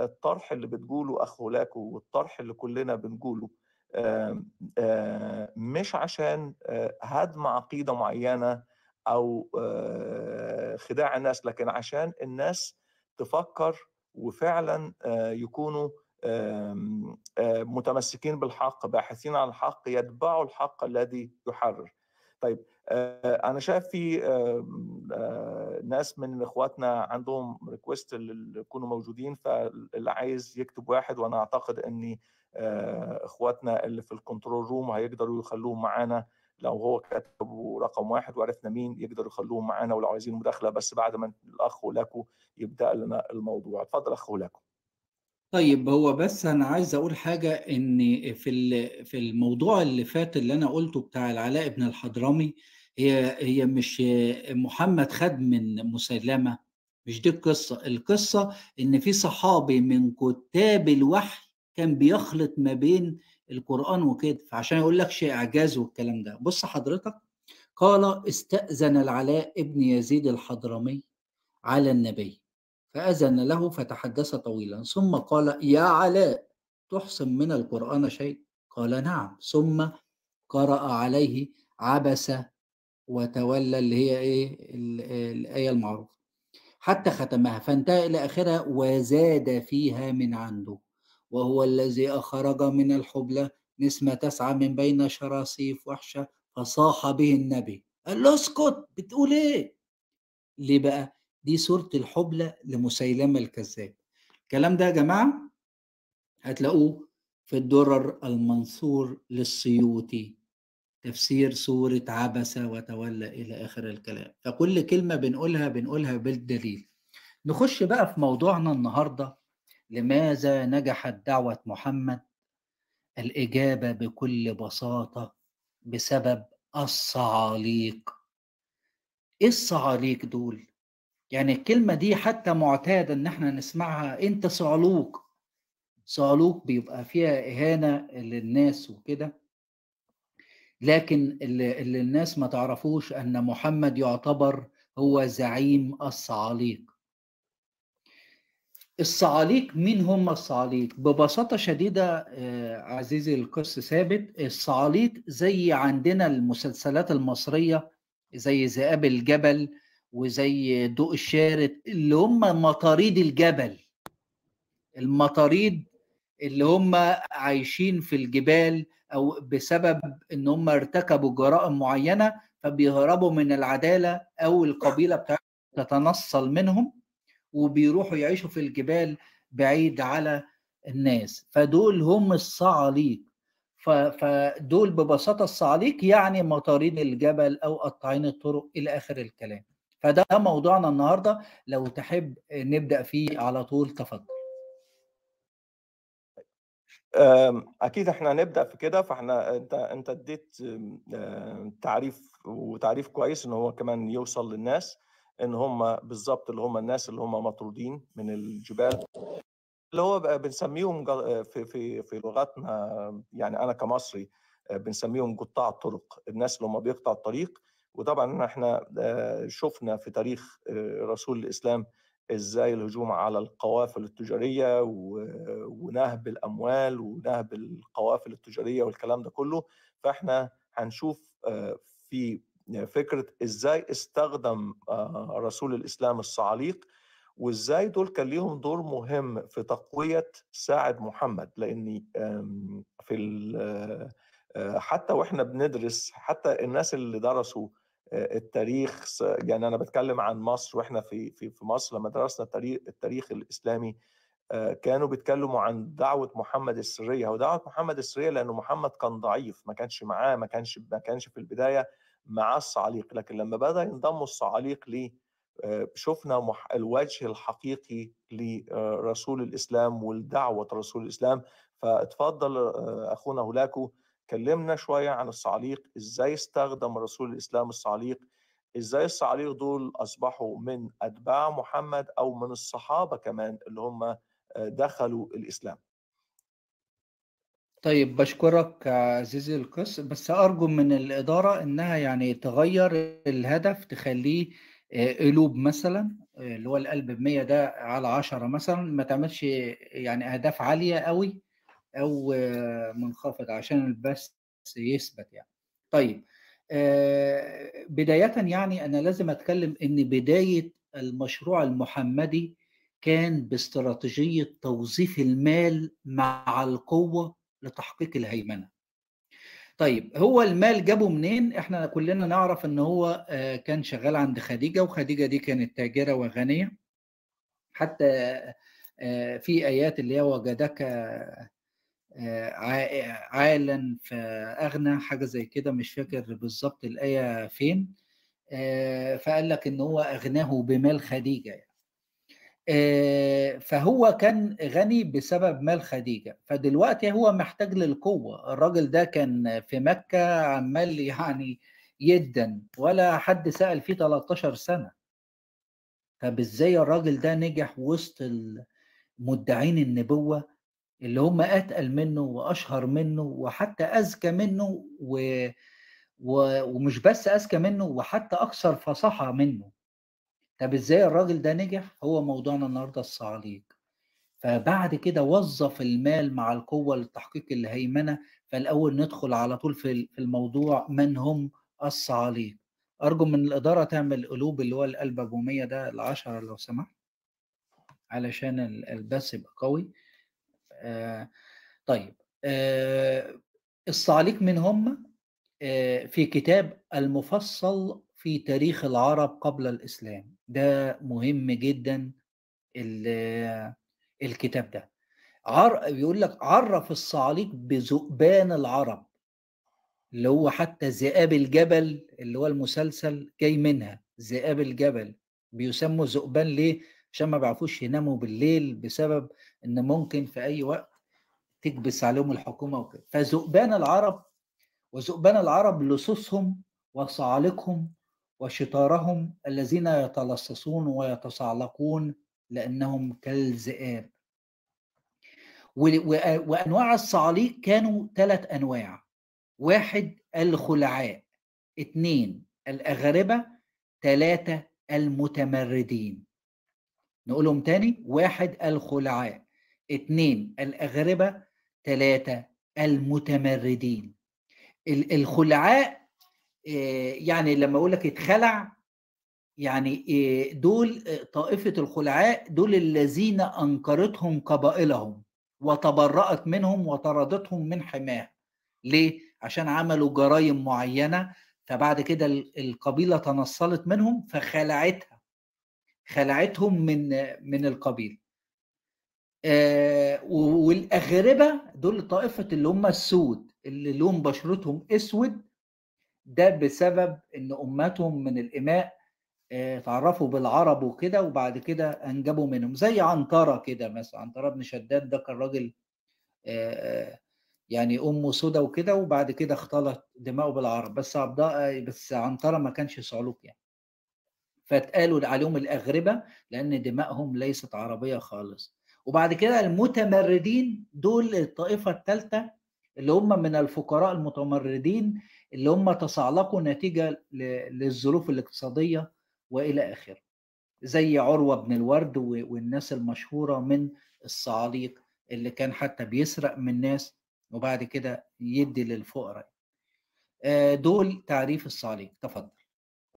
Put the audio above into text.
الطرح اللي بتقوله لاكو والطرح اللي كلنا بنقوله مش عشان هدم عقيده معينه او خداع الناس لكن عشان الناس تفكر وفعلا يكونوا متمسكين بالحق باحثين عن الحق يتبعوا الحق الذي يحرر طيب آه، انا شايف في آه، آه، ناس من اخواتنا عندهم ريكوست يكونوا موجودين فاللي عايز يكتب واحد وانا اعتقد اني اخواتنا اللي في الكنترول روم هيقدروا يخلوهم معانا لو هو كتب رقم واحد وعرفنا مين يقدروا يخلوهم معانا ولو عايزين مداخله بس بعد ما الاخ هولاكو يبدا لنا الموضوع اتفضل اخ هولاكو طيب هو بس أنا عايز أقول حاجة إن في في الموضوع اللي فات اللي أنا قُلته بتاع العلاء بن الحضرمي، هي هي مش محمد خَد من مسيلمة، مش دي القصة، القصة إن في صحابي من كُتّاب الوحي كان بيخلِط ما بين القرآن وكده، فعشان ما شيء إعجاز والكلام ده. بُص حضرتك، قال: "استأذن العلاء بن يزيد الحضرمي على النبي." فأذن له فتحدث طويلا ثم قال يا علاء تحسن من القرآن شيء قال نعم ثم قرأ عليه عبس وتولى اللي هي ايه الآية المعروفة حتى ختمها فانتهى إلى آخرها وزاد فيها من عنده وهو الذي أخرج من الحبلة نسمة تسعى من بين شراصيف وحشة فصاح به النبي قال له اسكت بتقول ايه ليه بقى دي صورة الحبلى لمسيلمة الكذاب الكلام ده يا جماعة هتلاقوه في الدرر المنثور للسيوطي تفسير سورة عبس وتولى إلى آخر الكلام فكل كلمة بنقولها بنقولها بالدليل نخش بقى في موضوعنا النهاردة لماذا نجحت دعوة محمد الإجابة بكل بساطة بسبب الصعاليق إيه الصعاليق دول؟ يعني الكلمة دي حتى معتادة إن إحنا نسمعها أنت صعلوك صعلوك بيبقى فيها إهانة للناس وكده لكن اللي, الناس ما تعرفوش أن محمد يعتبر هو زعيم الصعاليق الصعاليق مين هم الصعاليق ببساطة شديدة آه، عزيزي القس ثابت الصعاليق زي عندنا المسلسلات المصرية زي ذئاب الجبل وزي ضوء الشارد اللي هم مطاريد الجبل المطاريد اللي هم عايشين في الجبال او بسبب ان هم ارتكبوا جرائم معينه فبيهربوا من العداله او القبيله بتاعتهم تتنصل منهم وبيروحوا يعيشوا في الجبال بعيد على الناس فدول هم الصعاليق فدول ببساطه الصعاليق يعني مطارين الجبل او قطاعين الطرق الى اخر الكلام فده موضوعنا النهارده لو تحب نبدا فيه على طول تفضل اكيد احنا هنبدا في كده فاحنا انت انت اديت تعريف وتعريف كويس ان هو كمان يوصل للناس ان هم بالظبط اللي هم الناس اللي هم مطرودين من الجبال اللي هو بنسميهم آه، في في في لغتنا يعني انا كمصري آه، بنسميهم قطاع الطرق الناس اللي هم بيقطعوا الطريق وطبعا احنا آه، شفنا في تاريخ آه، رسول الاسلام ازاي الهجوم على القوافل التجاريه ونهب الاموال ونهب القوافل التجاريه والكلام ده كله فاحنا هنشوف آه، في فكره ازاي استخدم رسول الاسلام الصعاليق وازاي دول كان ليهم دور مهم في تقويه ساعد محمد لان في حتى واحنا بندرس حتى الناس اللي درسوا آه، التاريخ يعني انا بتكلم عن مصر واحنا في في في مصر لما درسنا التاريخ التاريخ الاسلامي آه، كانوا بيتكلموا عن دعوه محمد السريه ودعوه محمد السريه لانه محمد كان ضعيف ما كانش معاه ما كانش ما كانش في البدايه مع الصعاليق لكن لما بدا ينضم الصعاليق ليه آه، شفنا الوجه الحقيقي لرسول الاسلام والدعوه رسول الاسلام فاتفضل اخونا هولاكو اتكلمنا شويه عن الصعاليق ازاي استخدم رسول الاسلام الصعاليق ازاي الصعاليق دول اصبحوا من اتباع محمد او من الصحابه كمان اللي هم آه، دخلوا الاسلام طيب بشكرك عزيزي القس بس ارجو من الاداره انها يعني تغير الهدف تخليه آه، قلوب مثلا آه، اللي هو القلب ب 100 ده على 10 مثلا ما تعملش يعني اهداف عاليه قوي او منخفض عشان البث يثبت يعني طيب آه، بدايه يعني انا لازم اتكلم ان بدايه المشروع المحمدي كان باستراتيجيه توظيف المال مع القوه لتحقيق الهيمنه طيب هو المال جابه منين احنا كلنا نعرف ان هو آه، كان شغال عند خديجه وخديجه دي كانت تاجره وغنيه حتى آه، في ايات اللي هي وجدك آه، عالا فاغنى حاجه زي كده مش فاكر بالظبط الايه فين آه، فقال لك ان هو اغناه بمال خديجه يعني. آه، فهو كان غني بسبب مال خديجه فدلوقتي هو محتاج للقوه الراجل ده كان في مكه عمال يعني جدا ولا حد سال فيه 13 سنه طب ازاي الراجل ده نجح وسط مدعين النبوه اللي هم اتقل منه واشهر منه وحتى اذكى منه و... و... ومش بس اذكى منه وحتى اكثر فصاحه منه طب ازاي الراجل ده نجح هو موضوعنا النهارده الصعاليق فبعد كده وظف المال مع القوه لتحقيق الهيمنه فالاول ندخل على طول في الموضوع من هم الصعاليق ارجو من الاداره تعمل قلوب اللي هو القلب ابو ده العشره لو سمحت علشان البث يبقى قوي آه، طيب آه، الصعاليك من هم آه، في كتاب المفصل في تاريخ العرب قبل الإسلام ده مهم جدا الكتاب ده بيقول لك عرف الصعاليك بذؤبان العرب اللي هو حتى ذئاب الجبل اللي هو المسلسل جاي منها ذئاب الجبل بيسموا ذئبان ليه؟ عشان ما بيعرفوش يناموا بالليل بسبب ان ممكن في اي وقت تكبس عليهم الحكومه وكده فذؤبان العرب وذؤبان العرب لصوصهم وصعالقهم وشطارهم الذين يتلصصون ويتصعلقون لانهم كالذئاب وانواع الصعاليق كانوا ثلاث انواع واحد الخلعاء اثنين الاغربه ثلاثه المتمردين نقولهم تاني واحد الخلعاء اتنين الأغربة تلاتة المتمردين الخلعاء آه، يعني لما أقول لك اتخلع يعني آه، دول آه، طائفة الخلعاء دول الذين أنكرتهم قبائلهم وتبرأت منهم وطردتهم من حماه ليه؟ عشان عملوا جرائم معينة فبعد كده القبيلة تنصلت منهم فخلعتها خلعتهم من من القبيل آه والاغربه دول طائفه اللي هم السود اللي لون بشرتهم اسود ده بسبب ان امتهم من الاماء آه تعرفوا بالعرب وكده وبعد كده انجبوا منهم زي عنتره كده مثلا عنتره بن شداد ده كان راجل آه يعني امه سودة وكده وبعد كده اختلط دماؤه بالعرب بس عبد بس عنتره ما كانش صعلوك يعني فاتقالوا عليهم الأغربة لأن دمائهم ليست عربية خالص وبعد كده المتمردين دول الطائفة الثالثة اللي هم من الفقراء المتمردين اللي هم تصعلقوا نتيجة للظروف الاقتصادية وإلى آخره زي عروة بن الورد والناس المشهورة من الصعاليق اللي كان حتى بيسرق من الناس وبعد كده يدي للفقراء آه، دول تعريف الصعاليق تفضل